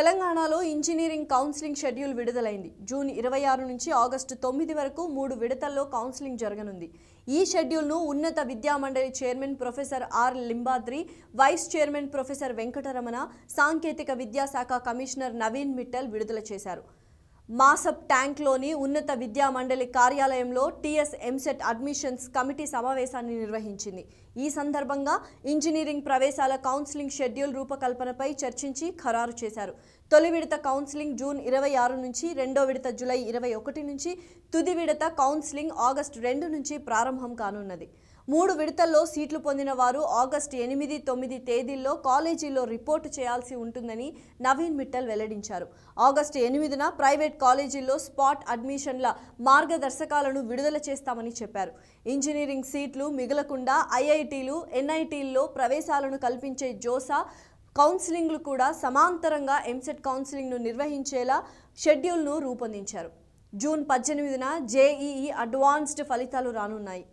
తెలంగాణలో engineering counselling schedule విడుదలైంది June ఇరవై ఆరు నుంచి ఆగస్టు తొమ్మిది వరకు మూడు విడతల్లో కౌన్సిలింగ్ జరగనుంది ఈ షెడ్యూల్ను ఉన్నత విద్యామండలి chairman professor R Limbadri vice chairman professor Venkataramana సాంకేతిక విద్యాశాఖ కమిషనర్ నవీన్ మిట్టల్ విడుదల చేశారు మాసప్ ట్యాంక్లోని ఉన్నత విద్యా మండలి కార్యాలయంలో టీఎస్ ఎంసెట్ అడ్మిషన్స్ కమిటీ సమావేశాన్ని నిర్వహించింది ఈ సందర్భంగా ఇంజనీరింగ్ ప్రవేశాల కౌన్సిలింగ్ షెడ్యూల్ రూపకల్పనపై చర్చించి ఖరారు చేశారు తొలి విడత కౌన్సిలింగ్ జూన్ ఇరవై ఆరు నుంచి రెండో విడత జులై ఇరవై ఒకటి నుంచి తుది విడత కౌన్సిలింగ్ ఆగస్టు రెండు నుంచి ప్రారంభం కానున్నది మూడు విడతల్లో సీట్లు పొందిన వారు ఆగస్టు ఎనిమిది తొమ్మిది తేదీల్లో కాలేజీలో రిపోర్టు చేయాల్సి ఉంటుందని నవీన్ మిట్టల్ వెల్లడించారు ఆగస్టు ఎనిమిదిన ప్రైవేట్ కాలేజీల్లో స్పాట్ అడ్మిషన్ల మార్గదర్శకాలను విడుదల చేస్తామని చెప్పారు ఇంజనీరింగ్ సీట్లు మిగలకుండా ఐఐటీలు ఎన్ఐటీల్లో ప్రవేశాలను కల్పించే జోసా కౌన్సిలింగ్లు కూడా సమాంతరంగా ఎంసెట్ కౌన్సిలింగ్ను నిర్వహించేలా షెడ్యూల్ను రూపొందించారు జూన్ పద్దెనిమిదిన జేఈఈ అడ్వాన్స్డ్ ఫలితాలు రానున్నాయి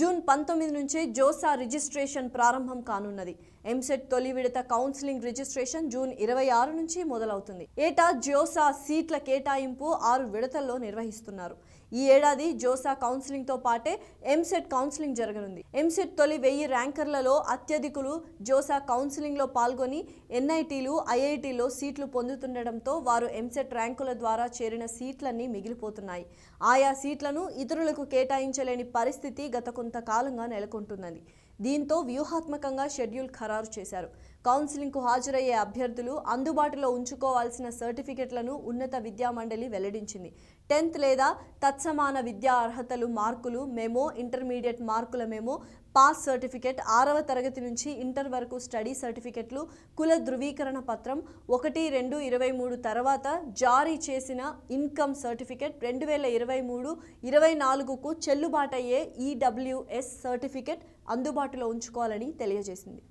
జూన్ పంతొమ్మిది నుంచే జోసా రిజిస్ట్రేషన్ ప్రారంభం కానున్నది ఎంసెట్ తొలి విడత కౌన్సిలింగ్ రిజిస్ట్రేషన్ జూన్ ఇరవై ఆరు నుంచి మొదలవుతుంది ఏటా జోసా సీట్ల కేటాయింపు ఆరు విడతల్లో నిర్వహిస్తున్నారు ఈ ఏడాది జోసా కౌన్సిలింగ్తో పాటే ఎంసెట్ కౌన్సిలింగ్ జరగనుంది ఎంసెట్ తొలి వెయ్యి ర్యాంకర్లలో అత్యధికులు జోసా కౌన్సిలింగ్లో పాల్గొని ఎన్ఐటీలు ఐఐటీలో సీట్లు పొందుతుండటంతో వారు ఎంసెట్ ర్యాంకుల ద్వారా చేరిన సీట్లన్నీ మిగిలిపోతున్నాయి ఆయా సీట్లను ఇతరులకు కేటాయించలేని పరిస్థితి గత కొంతకాలంగా నెలకొంటున్నది దీంతో వ్యూహాత్మకంగా షెడ్యూల్ ఖరారు చేశారు కౌన్సిలింగ్కు హాజరయ్యే అభ్యర్థులు అందుబాటులో ఉంచుకోవాల్సిన సర్టిఫికెట్లను ఉన్నత విద్యా మండలి వెల్లడించింది టెన్త్ లేదా తత్సమాన విద్యా అర్హతలు మార్కులు మేమో ఇంటర్మీడియట్ మార్కుల మేమో పాస్ సర్టిఫికెట్ ఆరవ తరగతి నుంచి ఇంటర్ వరకు స్టడీ సర్టిఫికెట్లు కుల ధృవీకరణ పత్రం ఒకటి రెండు ఇరవై మూడు తర్వాత జారీ చేసిన ఇన్కమ్ సర్టిఫికెట్ రెండు వేల ఇరవై మూడు ఇరవై నాలుగుకు చెల్లుబాటయ్యే ఈడబ్ల్యూఎస్ సర్టిఫికెట్ అందుబాటులో ఉంచుకోవాలని తెలియజేసింది